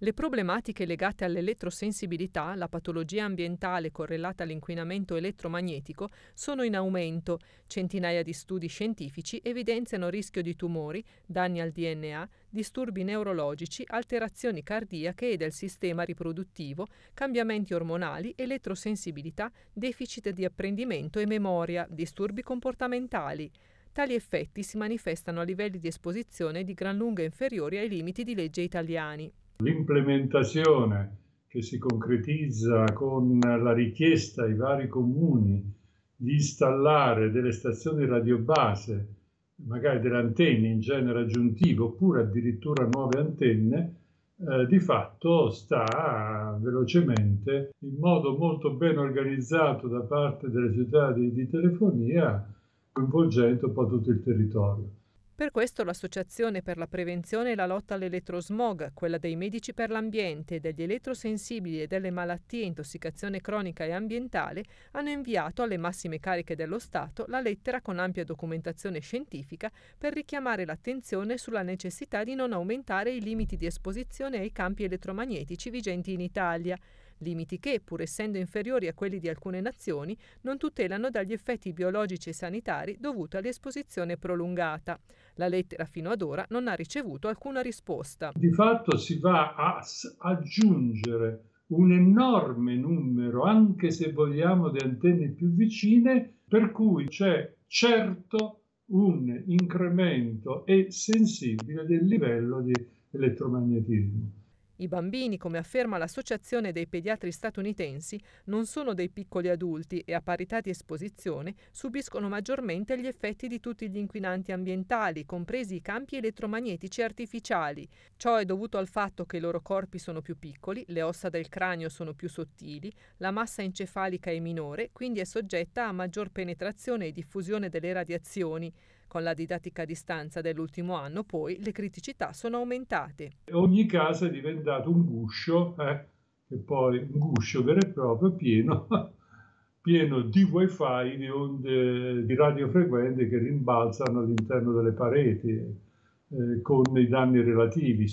Le problematiche legate all'elettrosensibilità, la patologia ambientale correlata all'inquinamento elettromagnetico, sono in aumento. Centinaia di studi scientifici evidenziano rischio di tumori, danni al DNA, disturbi neurologici, alterazioni cardiache e del sistema riproduttivo, cambiamenti ormonali, elettrosensibilità, deficit di apprendimento e memoria, disturbi comportamentali. Tali effetti si manifestano a livelli di esposizione di gran lunga inferiori ai limiti di legge italiani. L'implementazione che si concretizza con la richiesta ai vari comuni di installare delle stazioni radiobase, magari delle antenne in genere aggiuntive oppure addirittura nuove antenne, eh, di fatto sta velocemente, in modo molto ben organizzato da parte delle società di, di telefonia, coinvolgendo un po' tutto il territorio. Per questo l'Associazione per la prevenzione e la lotta all'elettrosmog, quella dei medici per l'ambiente, degli elettrosensibili e delle malattie, intossicazione cronica e ambientale, hanno inviato alle massime cariche dello Stato la lettera con ampia documentazione scientifica per richiamare l'attenzione sulla necessità di non aumentare i limiti di esposizione ai campi elettromagnetici vigenti in Italia limiti che, pur essendo inferiori a quelli di alcune nazioni, non tutelano dagli effetti biologici e sanitari dovuti all'esposizione prolungata. La lettera fino ad ora non ha ricevuto alcuna risposta. Di fatto si va a aggiungere un enorme numero, anche se vogliamo, di antenne più vicine, per cui c'è certo un incremento e sensibile del livello di elettromagnetismo. I bambini, come afferma l'Associazione dei pediatri statunitensi, non sono dei piccoli adulti e a parità di esposizione subiscono maggiormente gli effetti di tutti gli inquinanti ambientali, compresi i campi elettromagnetici artificiali. Ciò è dovuto al fatto che i loro corpi sono più piccoli, le ossa del cranio sono più sottili, la massa encefalica è minore, quindi è soggetta a maggior penetrazione e diffusione delle radiazioni. Con la didattica a distanza dell'ultimo anno poi le criticità sono aumentate. Ogni casa è diventato un guscio, eh, che poi un guscio vero e proprio pieno, pieno di wifi, di onde di radiofrequenze che rimbalzano all'interno delle pareti eh, con i danni relativi.